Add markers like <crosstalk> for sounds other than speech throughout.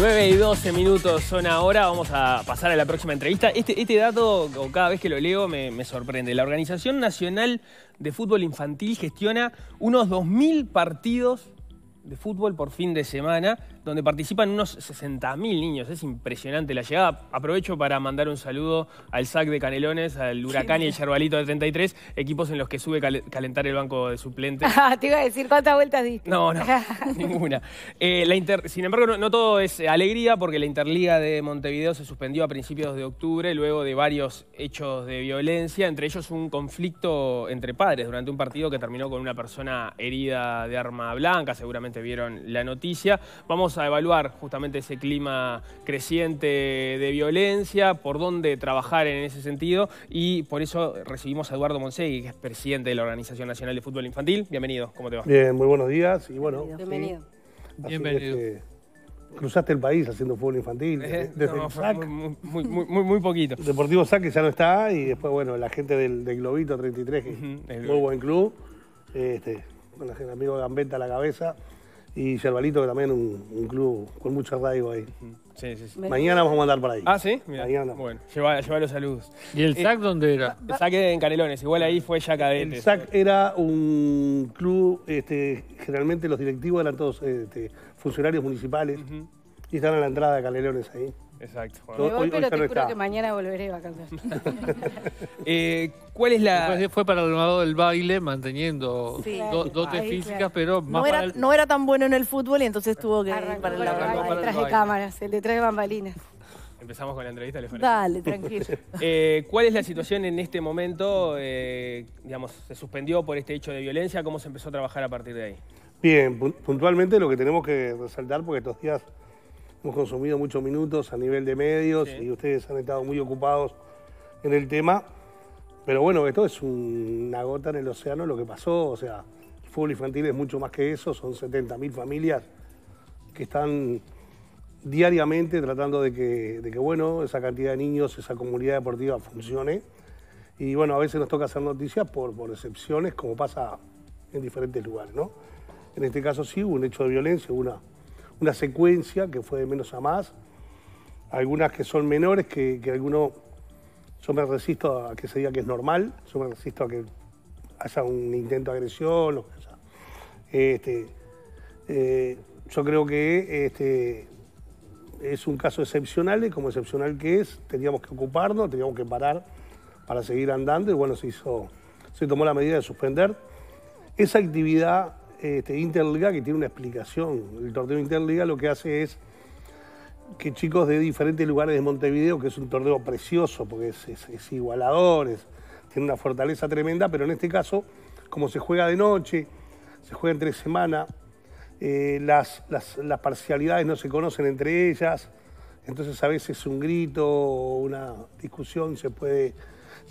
9 y 12 minutos son ahora, vamos a pasar a la próxima entrevista. Este, este dato, cada vez que lo leo, me, me, sorprende. La Organización Nacional de Fútbol Infantil gestiona unos 2.000 partidos de fútbol por fin de semana donde participan unos 60.000 niños. Es impresionante la llegada. Aprovecho para mandar un saludo al SAC de Canelones, al Huracán y el Yerbalito de 33, equipos en los que sube calentar el banco de suplentes. <laughs> Ah, te iba a decir, ¿cuántas vueltas diste? No, no, <laughs> ninguna. Eh, la Sin embargo, no, no todo es alegría, porque la Interliga de Montevideo se suspendió a principios de octubre, luego de varios hechos de violencia, entre ellos un conflicto entre padres durante un partido que terminó con una persona herida de arma blanca. Seguramente vieron la noticia. Vamos a a evaluar justamente ese clima creciente de violencia, por dónde trabajar en ese sentido y por eso recibimos a Eduardo Monsegui, que es presidente de la Organización Nacional de Fútbol Infantil. Bienvenido, ¿cómo te va? Bien, muy buenos días y bueno. Bienvenido. Bienvenido. cruzaste el país haciendo fútbol infantil. Eh, desde SAC. Muy, muy, poquito. Deportivo SAC que ya no está y después, bueno, la gente del, Globito 33, que muy buen club. Este, con el amigo Gambetta a la cabeza y Cervalito, que también un, un club con mucho arraigo ahí. Sí, sí, Mañana vamos a mandar para ahí. Ah, sí, Mañana. Bueno, lleva los saludos. ¿Y el eh, SAC dónde era? El SAC en Canelones, igual ahí fue ya cadete. El SAC era un club, este, generalmente los directivos eran todos este, funcionarios municipales y estaban a la entrada de Canelones ahí. Exacto. Me que mañana volveré a cantar. <laughs> Eh, ¿Cuál es la...? fue para el lado del baile, manteniendo dotes físicas, pero no era, tan bueno en el fútbol y entonces tuvo que Arrancó el, de cámaras, el detrás de bambalinas. Empezamos con la entrevista, ¿le parece? Dale, tranquilo. <laughs> Eh, ¿Cuál es la situación en este momento? Eh, digamos, ¿se suspendió por este hecho de violencia? ¿Cómo se empezó a trabajar a partir de ahí? Bien, puntualmente lo que tenemos que resaltar, porque estos días hemos consumido muchos minutos a nivel de medios y ustedes han estado muy ocupados en el tema. Pero bueno, esto es una gota en el océano lo que pasó. O sea, el fútbol infantil es mucho más que eso, son 70.000 familias que están diariamente tratando de que, que, bueno, esa cantidad de niños, esa comunidad deportiva funcione. Y bueno, a veces nos toca hacer noticias por, por excepciones, como pasa en diferentes lugares, ¿no? En este caso sí hubo un hecho de violencia, hubo una una secuencia que fue de menos a más, algunas que son menores, que, que alguno, yo me resisto a que se diga que es normal, yo me resisto a que haya un intento de agresión. que sea, este, eh, yo creo que este, es un caso excepcional y como excepcional que es, teníamos que ocuparnos, teníamos que parar para seguir andando y bueno, se hizo, se tomó la medida de suspender. Esa actividad este, Interliga que tiene una explicación. El torneo Interliga lo que hace es que chicos de diferentes lugares de Montevideo, que es un torneo precioso porque es, igualador, tiene una fortaleza tremenda, pero en este caso, como se juega de noche, se juega entre semana, eh, las, las, parcialidades no se conocen entre ellas, entonces a veces un grito o una discusión se puede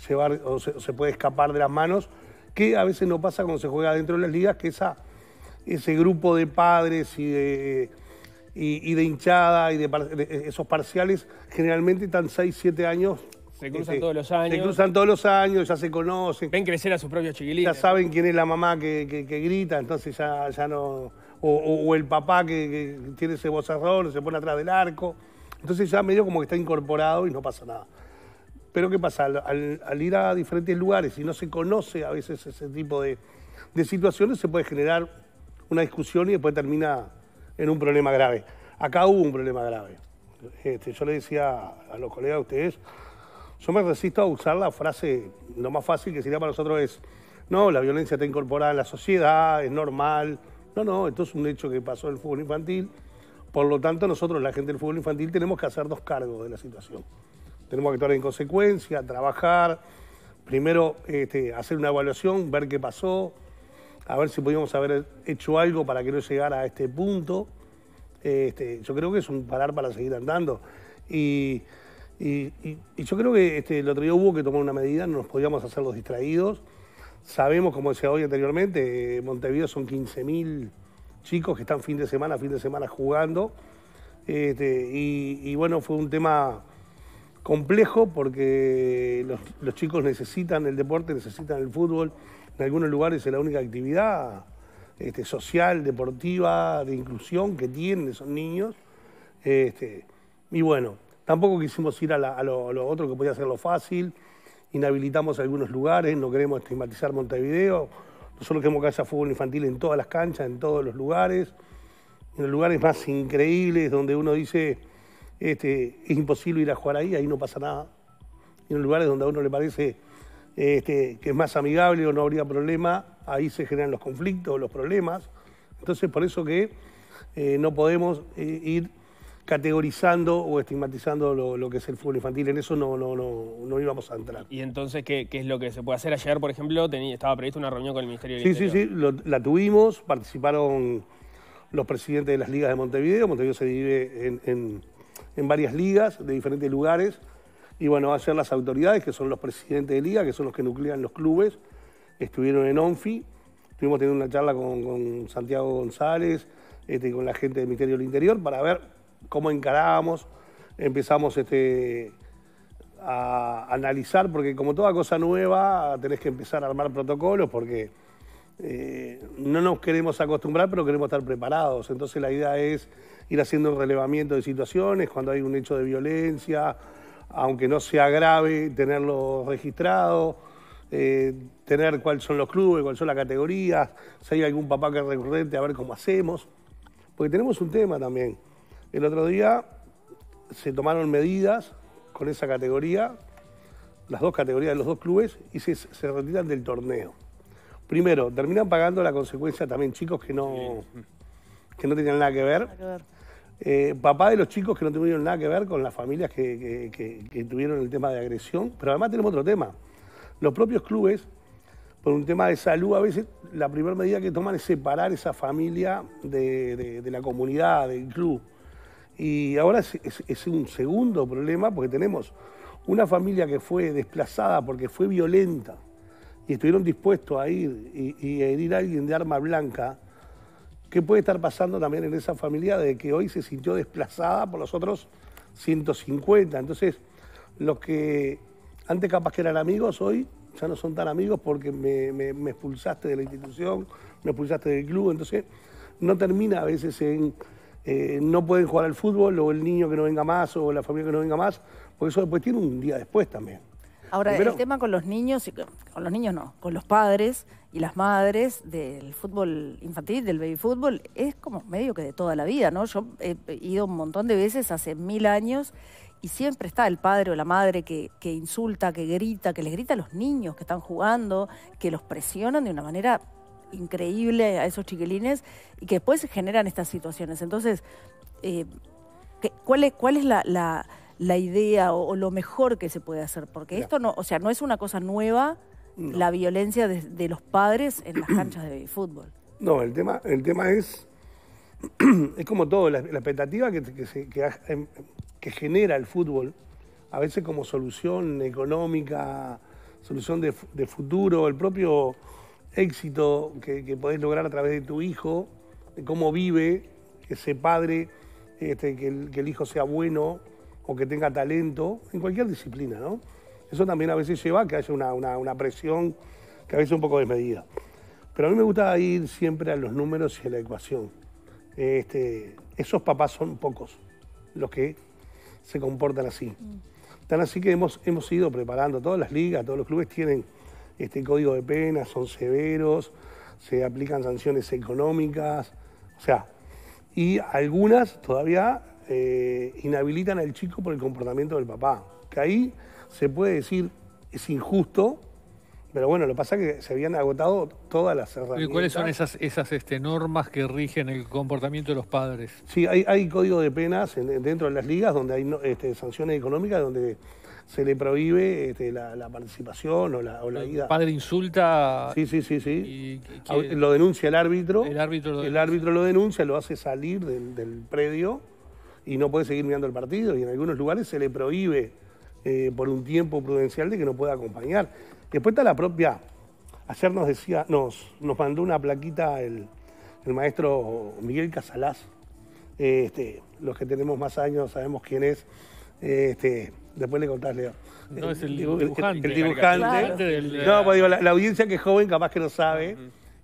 llevar o se puede escapar de las manos, que a veces no pasa cuando se juega dentro de las ligas, que esa ese grupo de padres y de, y, de hinchada y de, eh, esos parciales, generalmente están 6, 7 años. Se cruzan este, todos los años. Se cruzan todos los años, ya se conocen. Ven crecer a sus propios chiquilines. Ya saben quién es la mamá que, grita, entonces ya, no... O, el papá que, tiene ese bozarrón, se pone atrás del arco. Entonces ya medio como que está incorporado y no pasa nada. Pero ¿qué pasa? Al, ir a diferentes lugares y no se conoce a veces ese tipo de, de situaciones, se puede generar una discusión y después termina en un problema grave. Acá hubo un problema grave. Este, yo le decía a los colegas de ustedes, yo me resisto a usar la frase, lo más fácil que sería para nosotros es, no, la violencia está incorporada en la sociedad, es normal. No, no, esto es un hecho que pasó en el fútbol infantil. Por lo tanto, nosotros, la gente del fútbol infantil, tenemos que hacer dos cargos de la situación. Tenemos que actuar en consecuencia, trabajar, primero este, hacer una evaluación, ver qué pasó, a ver si podíamos haber hecho algo para que no llegara a este punto. Este, yo creo que es un parar para seguir andando. Y, yo creo que este, el otro día hubo que tomar una medida, no nos podíamos hacer los distraídos. Sabemos, como decía hoy anteriormente, eh, Montevideo son 15.000 chicos que están fin de semana, fin de semana jugando. Este, y, bueno, fue un tema complejo porque los chicos necesitan el deporte, necesitan el fútbol en algunos lugares es la única actividad este, social, deportiva, de inclusión que tienen esos niños. Este, y bueno, tampoco quisimos ir a, a, lo, otro que podía ser lo fácil, inhabilitamos algunos lugares, no queremos estigmatizar Montevideo, nosotros queremos que haya fútbol infantil en todas las canchas, en todos los lugares, en los lugares más increíbles donde uno dice, este, es imposible ir a jugar ahí, ahí no pasa nada, en los lugares donde a uno le parece este, que es más amigable o no habría problema, ahí se generan los conflictos, los problemas. Entonces, por eso que eh, no podemos eh, ir categorizando o estigmatizando lo, que es el fútbol infantil. En eso no, no, no, íbamos a entrar. ¿Y entonces ¿qué, qué es lo que se puede hacer? Ayer, por ejemplo, tenía, estaba prevista una reunión con el Ministerio de sí, Sí, sí, la tuvimos, participaron los presidentes de las ligas de Montevideo. Montevideo se divide en, en, en varias ligas de diferentes lugares. Y bueno, ayer las autoridades, que son los presidentes de liga, que son los que nuclean los clubes, estuvieron en ONFI. Estuvimos teniendo una charla con, Santiago González, este, con la gente del Ministerio del Interior, para ver cómo encarábamos. Empezamos este, a analizar, porque como toda cosa nueva, tenés que empezar a armar protocolos, porque eh, no nos queremos acostumbrar, pero queremos estar preparados. Entonces la idea es ir haciendo un relevamiento de situaciones, cuando hay un hecho de violencia aunque no sea grave, tenerlo registrado, eh, tener cuáles son los clubes, cuáles son las categorías, si hay algún papá que es recurrente, a ver cómo hacemos. Porque tenemos un tema también. El otro día se tomaron medidas con esa categoría, las dos categorías de los dos clubes, y se, se retiran del torneo. Primero, terminan pagando la consecuencia también chicos que no, que no tienen nada que ver. Eh, papá de los chicos que no tuvieron nada que ver con las familias que, tuvieron el tema de agresión, pero además tenemos otro tema. Los propios clubes, por un tema de salud, a veces la primera medida que toman es separar esa familia de, la comunidad, del club. Y ahora es, un segundo problema porque tenemos una familia que fue desplazada porque fue violenta y estuvieron dispuestos a ir y, y a herir a alguien de arma blanca ¿Qué puede estar pasando también en esa familia de que hoy se sintió desplazada por los otros 150? Entonces, los que antes capaz que eran amigos, hoy ya no son tan amigos porque me, expulsaste de la institución, me expulsaste del club, entonces no termina a veces en... Eh, no pueden jugar al fútbol o el niño que no venga más o la familia que no venga más, porque eso después tiene un día después también. Ahora, el tema con los niños, con los niños no, con los padres y las madres del fútbol infantil, del baby fútbol, es como medio que de toda la vida, ¿no? Yo he ido un montón de veces hace mil años y siempre está el padre o la madre que, que insulta, que grita, que les grita a los niños que están jugando, que los presionan de una manera increíble a esos chiquilines y que después generan estas situaciones. Entonces, eh, ¿cuál es, cuál es la la idea o, lo mejor que se puede hacer, porque esto no, o sea, no es una cosa nueva la violencia de, los padres en las canchas de fútbol. No, el tema, el tema es, <clears throat> es como todo, la, expectativa em, que, genera el fútbol, a veces como solución económica, solución de, futuro, el propio éxito que, podés lograr a través de tu hijo, de cómo vive ese padre, este, que, el, hijo sea bueno, o que tenga talento, en cualquier disciplina, ¿no? Eso también a veces lleva a que haya una, presión que a veces es un poco desmedida. Pero a mí me gusta ir siempre a los números y a la ecuación. Este, esos papás son pocos los que se comportan así. Mm. Tan así que hemos, hemos ido preparando todas las ligas, todos los clubes tienen este código de pena, son severos, se aplican sanciones económicas, o sea, y algunas todavía eh, inhabilitan al chico por el comportamiento del papá. Que ahí se puede decir, es injusto, pero bueno, lo que pasa es que se habían agotado todas las herramientas. ¿Y cuáles son esas, esas este, normas que rigen el comportamiento de los padres? Sí, hay, código de penas dentro de las ligas donde hay este, sanciones económicas, donde se le prohíbe este, la, participación o la, ida. El padre insulta. Sí, sí, sí. sí. Y, lo denuncia el árbitro. El árbitro lo denuncia. El árbitro lo denuncia, lo hace salir del, del predio y no puede seguir mirando el partido y en algunos lugares se le prohíbe eh, por un tiempo prudencial de que no pueda acompañar. Después está la propia, ayer nos decía, nos, nos mandó una plaquita el, maestro Miguel Casalás, este, los que tenemos más años sabemos quién es, este, después le contás Leo. No, es el eh, dibujante. El, dibujante. No, pues digo, la, audiencia que es joven capaz que no sabe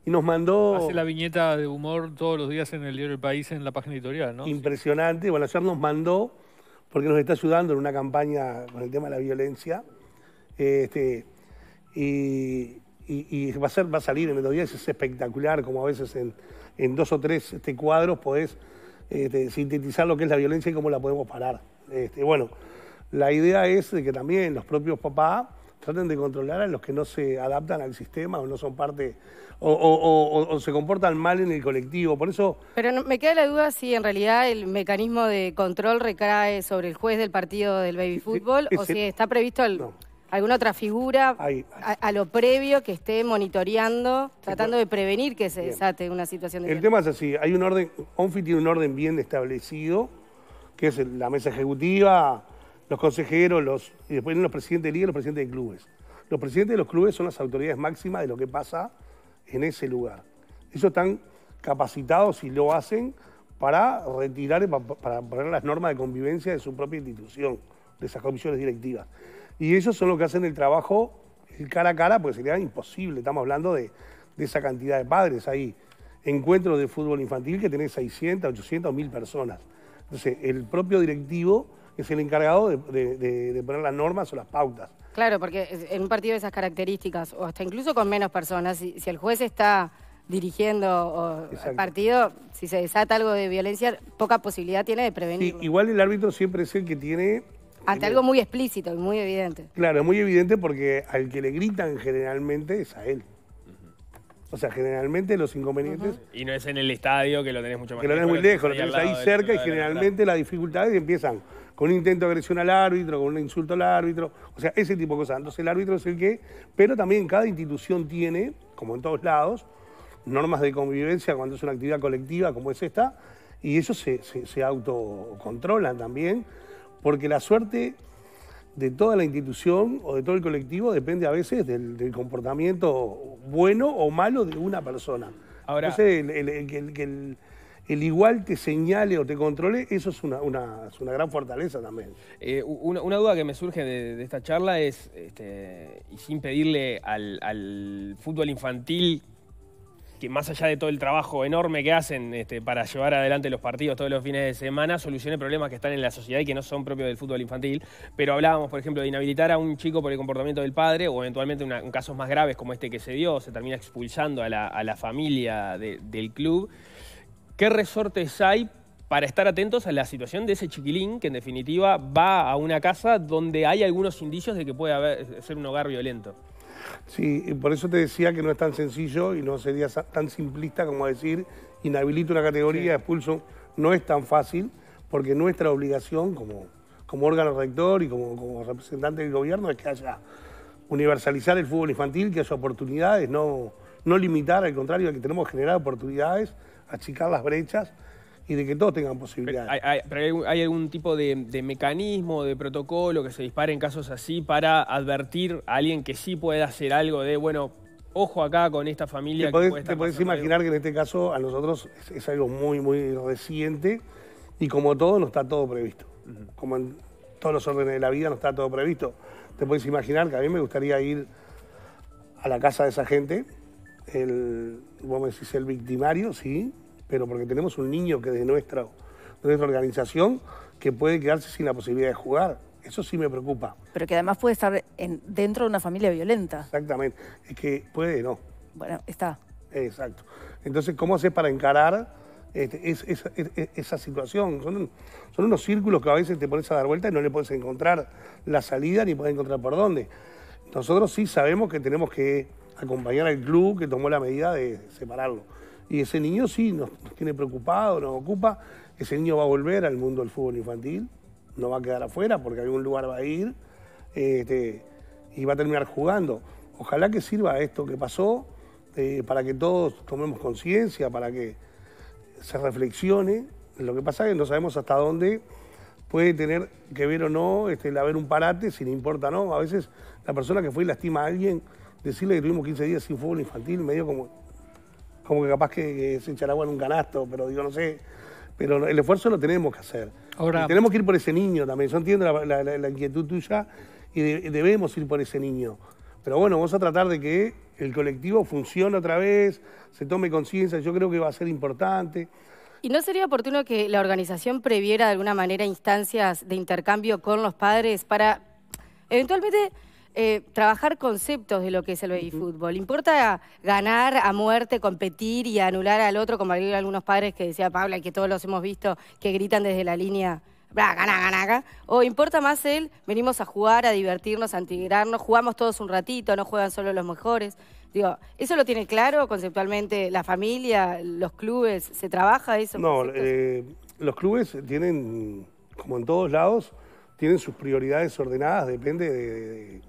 y nos mandó... Hace la viñeta de humor todos los días en el libro del País, en la página editorial, ¿no? Impresionante. Bueno, ayer nos mandó, porque nos está ayudando en una campaña con el tema de la violencia, este, y, va, a ser, va a salir en el días, es espectacular, como a veces en, dos o tres este, cuadros podés este, sintetizar lo que es la violencia y cómo la podemos parar. Este, bueno, la idea es que también los propios papás Traten de controlar a los que no se adaptan al sistema o no son parte o, se comportan mal en el colectivo. Por eso. Pero me queda la duda si en realidad el mecanismo de control recae sobre el juez del partido del baby fútbol o si está previsto alguna otra figura A, lo previo que esté monitoreando, tratando de prevenir que se desate una situación de. El tema es así: hay un orden. ONFI tiene un orden bien establecido, que es la mesa ejecutiva los consejeros, los, y después los presidentes de liga y los presidentes de clubes. Los presidentes de los clubes son las autoridades máximas de lo que pasa en ese lugar. Ellos están capacitados y lo hacen para retirar, para poner las normas de convivencia de su propia institución, de esas comisiones directivas. Y ellos son los que hacen el trabajo cara a cara, porque sería imposible. Estamos hablando de, esa cantidad de padres ahí. Encuentros de fútbol infantil que tiene 600, 800, o 1000 personas. Entonces, el propio directivo es el encargado de, poner las normas o las pautas. Claro, porque en un partido de esas características, o hasta incluso con menos personas, si, el juez está dirigiendo el partido, si se desata algo de violencia, poca posibilidad tiene de prevenir. igual el árbitro siempre es el que tiene... Ante eh, algo muy explícito y muy evidente. Claro, muy evidente porque al que le gritan generalmente es a él. O sea, generalmente los inconvenientes. Y no es en el estadio que lo tenés mucho más Que lo tenés muy lejos, lo tenés ahí cerca y generalmente las dificultades empiezan con un intento de agresión al árbitro, con un insulto al árbitro, o sea, ese tipo de cosas. Entonces el árbitro es el que, pero también cada institución tiene, como en todos lados, normas de convivencia cuando es una actividad colectiva como es esta, y eso se, se, se autocontrolan también, porque la suerte de toda la institución o de todo el colectivo depende a veces del, comportamiento bueno o malo de una persona. Ahora, Entonces, el, el, igual te señale o te controle, eso es una, gran fortaleza también. Eh, una, duda que me surge de, esta charla es, este, y sin pedirle al, al, fútbol infantil que más allá de todo el trabajo enorme que hacen este, para llevar adelante los partidos todos los fines de semana, solucione problemas que están en la sociedad y que no son propios del fútbol infantil. Pero hablábamos, por ejemplo, de inhabilitar a un chico por el comportamiento del padre o eventualmente en casos más graves como este que se dio, se termina expulsando a la, familia del club. ¿Qué resortes hay para estar atentos a la situación de ese chiquilín que en definitiva va a una casa donde hay algunos indicios de que puede ser un hogar violento? Sí, por eso te decía que no es tan sencillo y no sería tan simplista como decir inhabilito una categoría, expulso. No es tan fácil porque nuestra obligación como, órgano rector y como, representante del gobierno es que haya universalizar el fútbol infantil, que haya oportunidades, no, no limitar, al contrario, que tenemos que generar oportunidades, achicar las brechas y de que todos tengan posibilidades. hay, algún tipo de, mecanismo, de protocolo que se dispare en casos así para advertir a alguien que sí pueda hacer algo de, bueno, ojo acá con esta familia. Te podés, que puede te podés imaginar que en este caso a nosotros es, algo muy, muy reciente y como todo no está todo previsto. Como en todos los órdenes de la vida no está todo previsto. Te puedes imaginar que a mí me gustaría ir a la casa de esa gente, el, vos me decís el victimario, sí, pero porque tenemos un niño que es nuestra, de nuestra organización que puede quedarse sin la posibilidad de jugar. Eso sí me preocupa. Pero que además puede estar dentro de una familia violenta. Exactamente. Es que puede, no. Bueno, está. Exacto. Entonces, ¿cómo haces para encarar este, esa situación? Son, son unos círculos que a veces te pones a dar vuelta y no le puedes encontrar la salida ni puedes encontrar por dónde. Nosotros sí sabemos que tenemos que acompañar al club que tomó la medida de separarlo. Y ese niño sí nos, tiene preocupado, nos ocupa. Ese niño va a volver al mundo del fútbol infantil, no va a quedar afuera porque hay algún lugar va a ir este, y va a terminar jugando. Ojalá que sirva esto que pasó eh, para que todos tomemos conciencia, para que se reflexione. Lo que pasa es que no sabemos hasta dónde puede tener que ver o no este, el haber un parate, si no importa no. A veces la persona que fue y lastima a alguien, decirle que tuvimos 15 días sin fútbol infantil, medio como como que capaz que, se echará agua en un canasto, pero digo, no sé. Pero el esfuerzo lo tenemos que hacer. tenemos que ir por ese niño también. Yo entiendo la, inquietud tuya y debemos ir por ese niño. Pero bueno, vamos a tratar de que el colectivo funcione otra vez, se tome conciencia. Yo creo que va a ser importante. ¿Y no sería oportuno que la organización previera de alguna manera instancias de intercambio con los padres para eventualmente eh, trabajar conceptos de lo que es el baby fútbol. ¿Importa ganar a muerte, competir y anular al otro, como algunos padres que decía Pablo y que todos los hemos visto, que gritan desde la línea? Bla, gana, gana, ¿O importa más él, venimos a jugar, a divertirnos, a integrarnos, jugamos todos un ratito, no juegan solo los mejores? Digo, ¿eso lo tiene claro conceptualmente la familia, los clubes? ¿Se trabaja eso? No, eh, los clubes tienen, como en todos lados, tienen sus prioridades ordenadas, depende de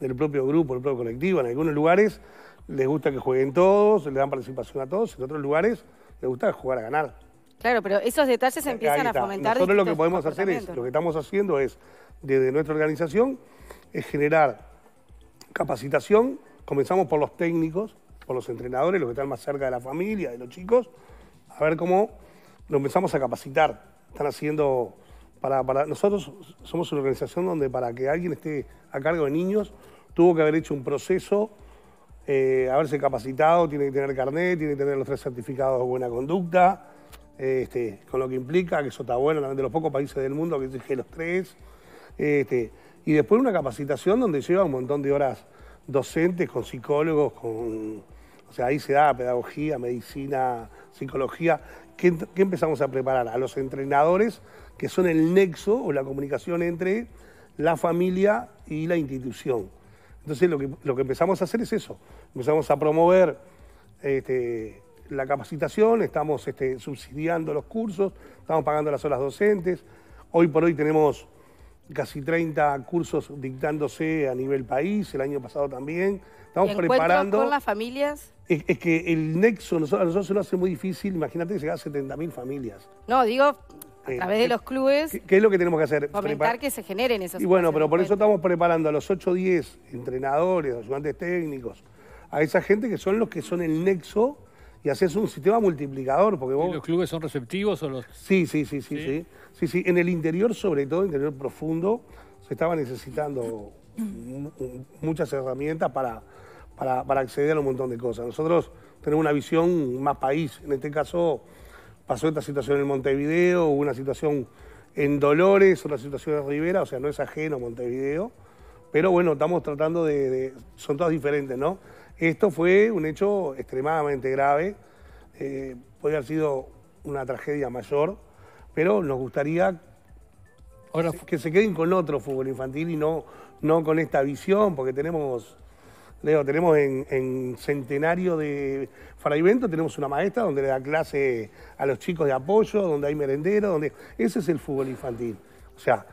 del propio grupo, del propio colectivo. En algunos lugares les gusta que jueguen todos, le dan participación a todos, en otros lugares les gusta jugar a ganar. Claro, pero esos detalles empiezan a fomentar. Nosotros lo que podemos hacer es, lo que estamos haciendo es, desde nuestra organización, es generar capacitación. Comenzamos por los técnicos, por los entrenadores, los que están más cerca de la familia, de los chicos, a ver cómo lo empezamos a capacitar. Están haciendo para, nosotros somos una organización donde para que alguien esté a cargo de niños tuvo que haber hecho un proceso, eh, haberse capacitado, tiene que tener carnet, tiene que tener los tres certificados de buena conducta, eh, este, con lo que implica que eso está bueno, también de los pocos países del mundo que exige los tres. Eh, este, y después una capacitación donde lleva un montón de horas docentes, con psicólogos, con, o sea, ahí se da pedagogía, medicina, psicología. qué empezamos a preparar? A los entrenadores que son el nexo o la comunicación entre la familia y la institución. Entonces lo que, lo que empezamos a hacer es eso, empezamos a promover este, la capacitación, estamos este, subsidiando los cursos, estamos pagando las horas docentes, hoy por hoy tenemos casi 30 cursos dictándose a nivel país, el año pasado también. Estamos ¿Y preparando. con las familias? Es, que el nexo, a nosotros se nos hace muy difícil, imagínate que a 70.000 familias. No, digo, a través de los clubes. ¿qué, es lo que tenemos que hacer? Fomentar que se generen esos Y bueno, pero por eso estamos preparando a los 8 o 10 entrenadores, ayudantes técnicos, a esa gente que son los que son el nexo y haces un sistema multiplicador. Porque los clubes son receptivos o los...? Sí, sí, sí, sí, sí, sí. Sí, En el interior, sobre todo, interior profundo, se estaba necesitando muchas herramientas para, para, para acceder a un montón de cosas. Nosotros tenemos una visión más país, en este caso pasó esta situación en Montevideo, hubo una situación en Dolores, otra situación en Rivera, o sea, no es ajeno Montevideo, pero bueno, estamos tratando de, son todas diferentes, ¿no? Esto fue un hecho extremadamente grave, eh, podría haber sido una tragedia mayor, pero nos gustaría que se queden con otro fútbol infantil y no, no con esta visión, porque tenemos Leo, tenemos en, Centenario de fraivento, tenemos una maestra donde le da clase a los chicos de apoyo, donde hay merendero, donde... Ese es el fútbol infantil. O sea,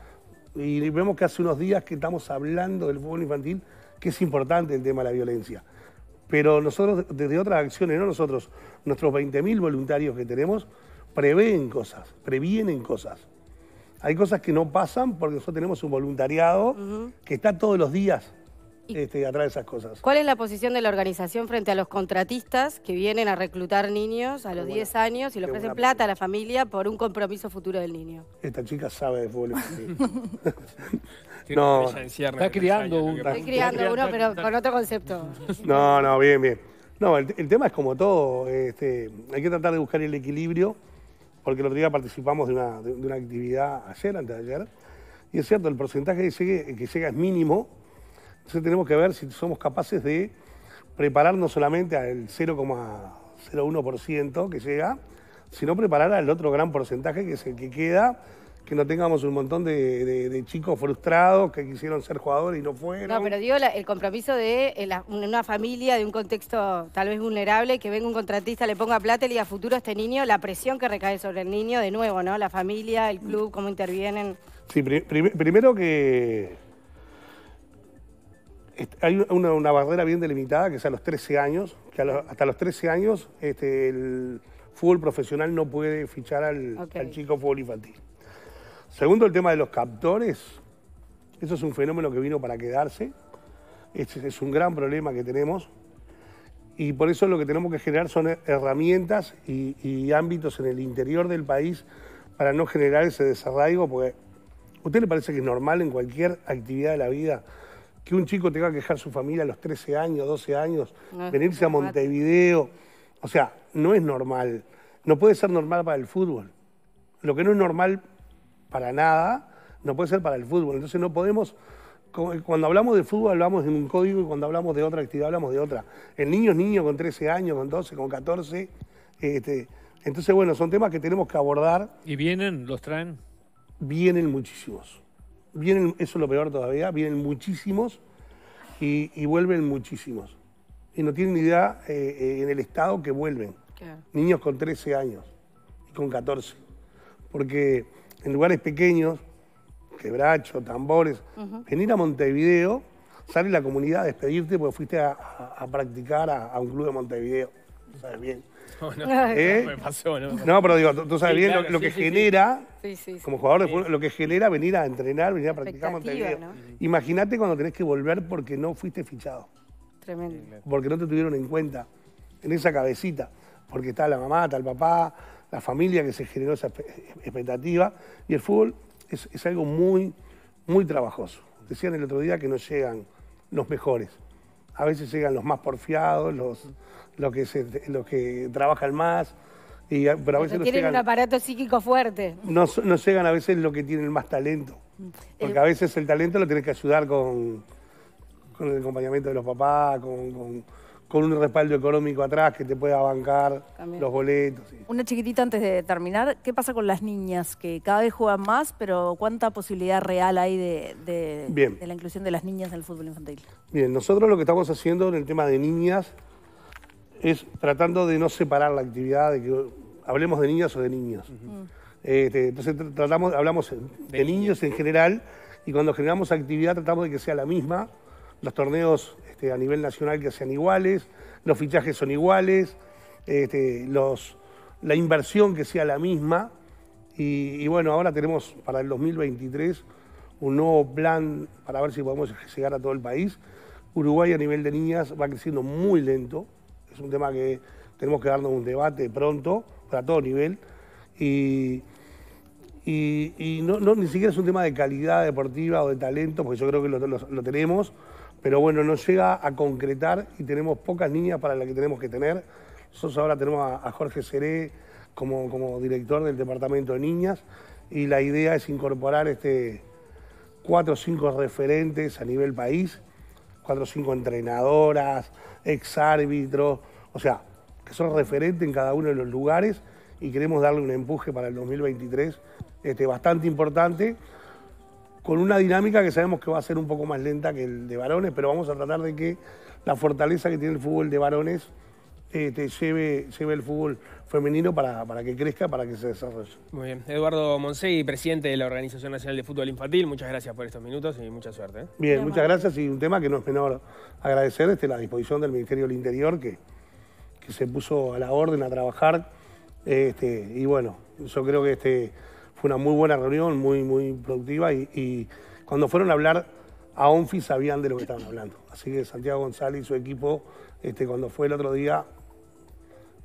y vemos que hace unos días que estamos hablando del fútbol infantil, que es importante el tema de la violencia. Pero nosotros, desde otras acciones, no nosotros, nuestros 20.000 voluntarios que tenemos, prevén cosas, previenen cosas. Hay cosas que no pasan porque nosotros tenemos un voluntariado que está todos los días este, atrás de esas cosas. ¿Cuál es la posición de la organización frente a los contratistas que vienen a reclutar niños a los 10 años y le ofrecen plata a la familia por un compromiso futuro del niño? Esta chica sabe de fútbol. <laughs> <laughs> no, está criando uno. Estoy criando uno, pero con otro concepto. <laughs> No, no, bien, bien. No, el, tema es como todo, este, hay que tratar de buscar el equilibrio, porque el otro día participamos de una, actividad ayer, antes de ayer, y es cierto, el porcentaje que, que llega es mínimo, entonces tenemos que ver si somos capaces de prepararnos solamente al 0,01% que llega, sino preparar al otro gran porcentaje que es el que queda, que no tengamos un montón de, chicos frustrados que quisieron ser jugadores y no fueron. No, pero digo el compromiso de una familia de un contexto tal vez vulnerable, que venga un contratista, le ponga plata y le diga futuro a este niño, la presión que recae sobre el niño de nuevo, ¿no? La familia, el club, cómo intervienen. Sí, primero que hay una, barrera bien delimitada, que es a los 13 años, que hasta los 13 años este, el fútbol profesional no puede fichar al, chico fútbol infantil. Segundo, el tema de los captores. Eso es un fenómeno que vino para quedarse. Este es un gran problema que tenemos. Y por eso lo que tenemos que generar son herramientas y, y ámbitos en el interior del país para no generar ese desarraigo, porque ¿a usted le parece que es normal en cualquier actividad de la vida que un chico tenga que dejar su familia a los 13 años, 12 años, venirse a Montevideo. O sea, no es normal. No puede ser normal para el fútbol. Lo que no es normal para nada, no puede ser para el fútbol. Entonces no podemos... Cuando hablamos de fútbol hablamos de un código y cuando hablamos de otra actividad hablamos de otra. El niño es niño con 13 años, con 12, con 14. Este, entonces, bueno, son temas que tenemos que abordar. ¿Y vienen? ¿Los traen? Vienen muchísimos eso es lo peor todavía, vienen muchísimos y, vuelven muchísimos. Y no tienen idea eh, eh, en el estado que vuelven. Niños con 13 años y con 14. Porque en lugares pequeños, quebrachos, tambores, venir a Montevideo, sale la comunidad a despedirte porque fuiste a, practicar a un club de Montevideo tú sabes bien. No, no, ¿Eh? no me pasó, ¿no? No, pero digo, tú, sabes bien lo, que genera, como jugador de fútbol, lo que genera venir a entrenar, venir a practicar Imagínate cuando tenés que volver porque no fuiste fichado, Tremendo. porque no te tuvieron en cuenta, en esa cabecita, porque está la mamá, está el papá, la familia que se generó esa expectativa. Y el fútbol es, es algo muy, muy trabajoso. Decían el otro día que no llegan los mejores a veces llegan los más porfiados, los, los, que, se, los que trabajan más. Y, a veces un aparato psíquico fuerte. No, llegan a veces los que tienen más talento. Porque a veces el talento lo tienes que ayudar con, con el acompañamiento de los papás, con con un respaldo económico atrás que te pueda bancar los boletos. Una chiquitita antes de terminar, ¿qué pasa con las niñas? Que cada vez juegan más, pero ¿cuánta posibilidad real hay de, la inclusión de las niñas en el fútbol infantil? Bien, nosotros lo que estamos haciendo en el tema de niñas es tratando de no separar la actividad, de que hablemos de niñas o de niños. Este, entonces tratamos, hablamos de, niños. niños en general y cuando generamos actividad tratamos de que sea la misma. Los torneos este, a nivel nacional que sean iguales, los fichajes son iguales, este, la inversión que sea la misma. Y, bueno, ahora tenemos para el 2023 un nuevo plan para ver si podemos llegar a todo el país. Uruguay a nivel de niñas va creciendo muy lento. Es un tema que tenemos que darnos un debate pronto, para todo nivel. Y, y, no, ni siquiera es un tema de calidad deportiva o de talento, porque yo creo que lo tenemos, pero bueno, no llega a concretar y tenemos pocas niñas para las que tenemos que tener. Nosotros ahora tenemos a, Jorge Seré como, como, director del Departamento de Niñas y la idea es incorporar este, cuatro o cinco referentes a nivel país, cuatro o cinco entrenadoras, ex árbitros, o sea, que son referentes en cada uno de los lugares y queremos darle un empuje para el 2023 este, bastante importante con una dinámica que sabemos que va a ser un poco más lenta que el de varones, pero vamos a tratar de que la fortaleza que tiene el fútbol de varones te este, lleve, lleve, el fútbol femenino para, para, que crezca, para que se desarrolle. Muy bien. Eduardo Monsei, presidente de la Organización Nacional de Fútbol Infantil, muchas gracias por estos minutos y mucha suerte. ¿eh? Bien, muchas gracias y un tema que no es menor agradecer, este, la disposición del Ministerio del Interior que, que se puso a la orden a trabajar. Este, y bueno, yo creo que este fue una muy buena reunión, muy, muy productiva y, cuando fueron a hablar a ONFI sabían de lo que estaban hablando. Así que Santiago González y su equipo, este, cuando fue el otro día,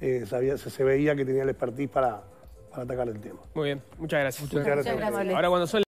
eh, se, veía que tenía el expertise para, para atacar el tema. Muy bien, muchas gracias. Muchas, Ahora cuando